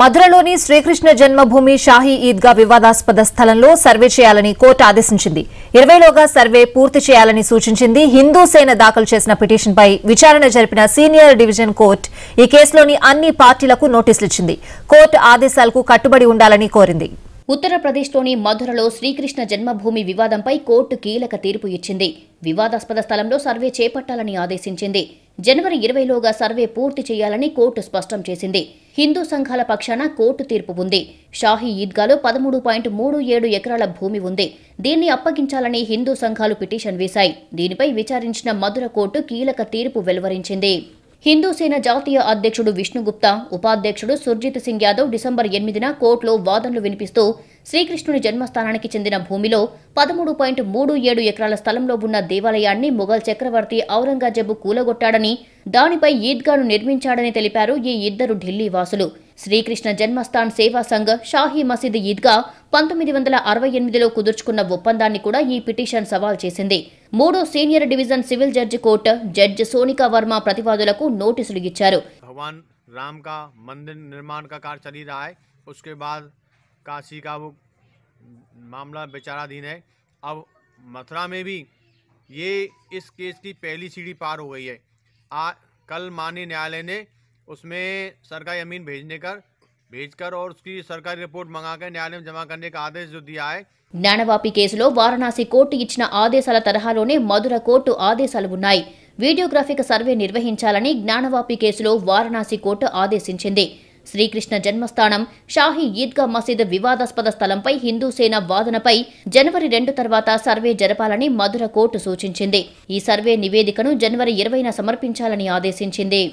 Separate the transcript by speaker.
Speaker 1: మధురలోని శ్రీకృష్ణ జన్మభూమి షాహీ ఈద్గా వివాదాస్పద స్థలంలో సర్వే చేయాలని కోర్టు ఆదేశించింది ఇరవైలోగా సర్వే పూర్తి చేయాలని సూచించింది హిందూ సేన దాఖలు చేసిన పిటిషన్పై విచారణ జరిపిన సీనియర్ డివిజన్ కోర్టు ఈ కేసులోని అన్ని పార్టీలకు నోటీసులిచ్చింది కోర్టు ఆదేశాలకు కట్టుబడి ఉండాలని కోరింది
Speaker 2: ఉత్తరప్రదేశ్లోని మధురలో శ్రీకృష్ణ జన్మభూమి వివాదంపై కోర్టు కీలక తీర్పు ఇచ్చింది వివాదాస్పద స్థలంలో సర్వే చేపట్టాలని ఆదేశించింది జనవరి ఇరవైలోగా సర్వే పూర్తి చేయాలని కోర్టు స్పష్టం చేసింది హిందూ సంఘాల పక్షాన కోర్టు తీర్పు ఉంది షాహీ ఈద్గాలో పదమూడు పాయింట్ మూడు ఏడు ఎకరాల భూమి ఉంది దీన్ని అప్పగించాలని హిందూ సంఘాలు పిటిషన్ వేశాయి దీనిపై విచారించిన మధుర కోర్టు కీలక తీర్పు వెలువరించింది హిందూ సేన జాతీయ అధ్యక్షుడు విష్ణుగుప్త ఉపాధ్యక్షుడు సుర్జిత్ సింగ్ యాదవ్ డిసెంబర్ ఎనిమిదిన కోర్టులో వాదనలు వినిపిస్తూ శ్రీకృష్ణుని జన్మస్థానానికి చెందిన భూమిలో పదమూడు పాయింట్ మూడు ఏడు ఎకరాల స్థలంలో ఉన్న దేవాలయాన్ని మొఘల్ చక్రవర్తి ఔరంగజేబు కూలగొట్టాడని దానిపై ఈద్గాను నిర్మించాడని తెలిపారు ఈ ఇద్దరు ఢిల్లీ వాసులు శ్రీకృష్ణ జన్మస్థాన్ సేవా సంఘ్ షాహీ మసీద్ ఈద్గా పంతొమ్మిది వందల అరవై ఎనిమిదిలో కుదుర్చుకున్న ఒప్పందాన్ని కూడా ఈ పిటిషన్ సవాల్ చేసింది మూడో senior division civil judge court judge Sonika Varma ప్రతివాదులకు నోటీసులు ఇచ్చారు
Speaker 3: రామ్ కా మందిర్ నిర్మాణ కా కార్య చలి काशी का वो मामला विचाराधीन है अब मथुरा में भी ये इस केस की पहली सीढ़ी पार हो गई है आ कल माननीय न्यायालय ने उसमें सरकारी अमीन भेजने कर भेजकर और उसकी सरकारी रिपोर्ट मंगाकर न्यायालय में जमा करने का आदेश जो दिया है
Speaker 2: జ్ఞానవాపి కేసులో वाराणसी कोर्ट इच्छा आदेश तरह మధుర కోర్టు आदेश ఉన్నాయి सर्वे निर्वहित నిర్వహించాలని జ్ఞానవాపి वाराणसी कोर्ट आदेश శ్రీకృష్ణ జన్మస్థానం షాహీ ఈద్గా మసీద్ వివాదాస్పద స్థలంపై హిందూ సేన వాదనపై జనవరి రెండు తర్వాత సర్వే జరపాలని మధుర కోర్టు సూచించింది ఈ సర్వే నివేదికను జనవరి ఇరవైన సమర్పించాలని ఆదేశించింది